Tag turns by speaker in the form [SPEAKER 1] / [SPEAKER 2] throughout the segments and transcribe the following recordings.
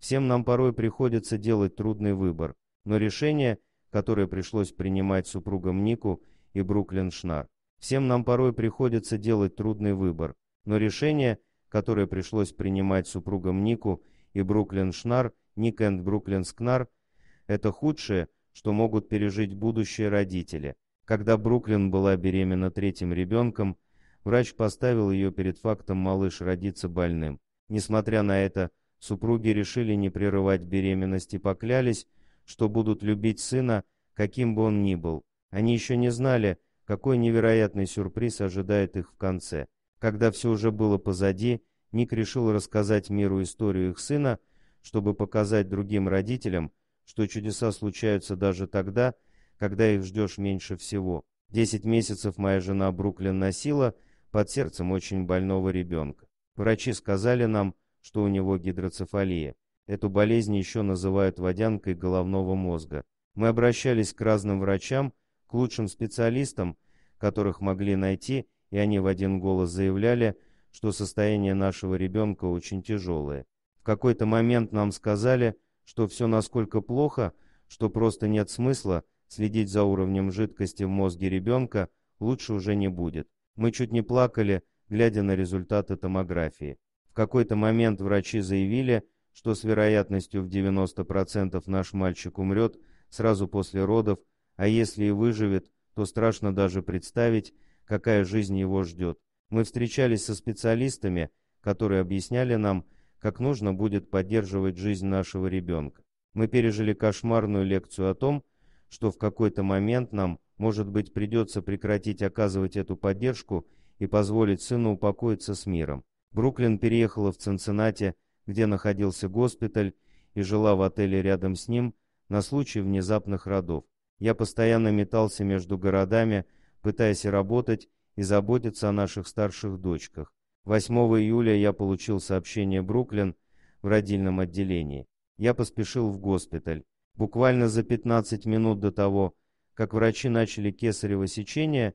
[SPEAKER 1] Всем нам порой приходится делать трудный выбор, но решение, которое пришлось принимать супругам Нику и Бруклин Шнар. Всем нам порой приходится делать трудный выбор, но решение, которое пришлось принимать супругам Нику и Бруклин Шнар, Ник энд Бруклин Скнар, это худшее, что могут пережить будущие родители. Когда Бруклин была беременна третьим ребенком, врач поставил ее перед фактом малыш родится больным. Несмотря на это, Супруги решили не прерывать беременность и поклялись, что будут любить сына, каким бы он ни был. Они еще не знали, какой невероятный сюрприз ожидает их в конце. Когда все уже было позади, Ник решил рассказать миру историю их сына, чтобы показать другим родителям, что чудеса случаются даже тогда, когда их ждешь меньше всего. Десять месяцев моя жена Бруклин носила под сердцем очень больного ребенка. Врачи сказали нам, что у него гидроцефалия. Эту болезнь еще называют водянкой головного мозга. Мы обращались к разным врачам, к лучшим специалистам, которых могли найти, и они в один голос заявляли, что состояние нашего ребенка очень тяжелое. В какой-то момент нам сказали, что все насколько плохо, что просто нет смысла следить за уровнем жидкости в мозге ребенка, лучше уже не будет. Мы чуть не плакали, глядя на результаты томографии. В какой-то момент врачи заявили, что с вероятностью в 90% наш мальчик умрет сразу после родов, а если и выживет, то страшно даже представить, какая жизнь его ждет. Мы встречались со специалистами, которые объясняли нам, как нужно будет поддерживать жизнь нашего ребенка. Мы пережили кошмарную лекцию о том, что в какой-то момент нам, может быть, придется прекратить оказывать эту поддержку и позволить сыну упокоиться с миром. Бруклин переехала в Цинциннати, где находился госпиталь, и жила в отеле рядом с ним на случай внезапных родов. Я постоянно метался между городами, пытаясь работать и заботиться о наших старших дочках. 8 июля я получил сообщение Бруклин в родильном отделении. Я поспешил в госпиталь. Буквально за 15 минут до того, как врачи начали кесарево сечение,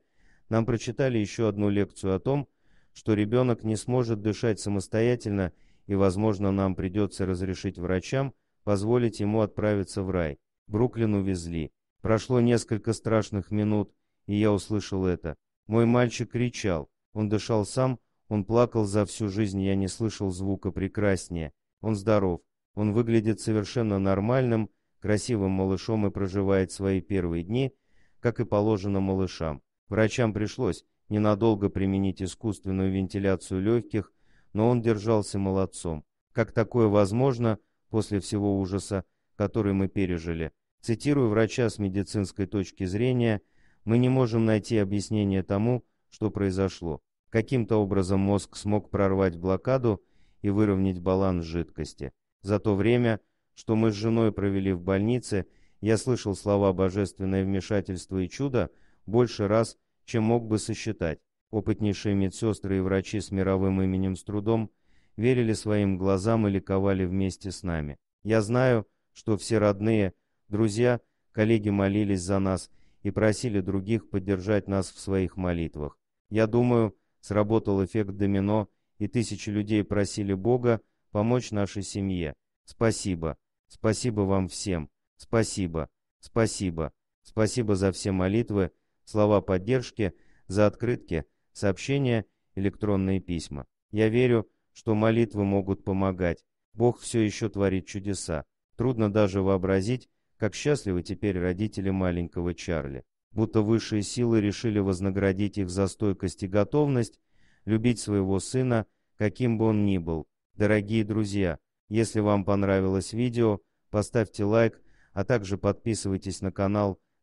[SPEAKER 1] нам прочитали еще одну лекцию о том, что ребенок не сможет дышать самостоятельно и, возможно, нам придется разрешить врачам позволить ему отправиться в рай. Бруклин увезли. Прошло несколько страшных минут, и я услышал это. Мой мальчик кричал. Он дышал сам, он плакал за всю жизнь, я не слышал звука прекраснее. Он здоров. Он выглядит совершенно нормальным, красивым малышом и проживает свои первые дни, как и положено малышам. Врачам пришлось ненадолго применить искусственную вентиляцию легких, но он держался молодцом. Как такое возможно после всего ужаса, который мы пережили? Цитирую врача с медицинской точки зрения, мы не можем найти объяснение тому, что произошло. Каким-то образом мозг смог прорвать блокаду и выровнять баланс жидкости. За то время, что мы с женой провели в больнице, я слышал слова «божественное вмешательство» и «чудо» больше раз, чем мог бы сосчитать. Опытнейшие медсестры и врачи с мировым именем с трудом верили своим глазам и ликовали вместе с нами. Я знаю, что все родные, друзья, коллеги молились за нас и просили других поддержать нас в своих молитвах. Я думаю, сработал эффект домино, и тысячи людей просили Бога помочь нашей семье. Спасибо. Спасибо вам всем. Спасибо. Спасибо. Спасибо за все молитвы, слова поддержки за открытки, сообщения, электронные письма. Я верю, что молитвы могут помогать. Бог все еще творит чудеса. Трудно даже вообразить, как счастливы теперь родители маленького Чарли. Будто высшие силы решили вознаградить их за стойкость и готовность любить своего сына, каким бы он ни был. Дорогие друзья, если вам понравилось видео, поставьте лайк, а также подписывайтесь на канал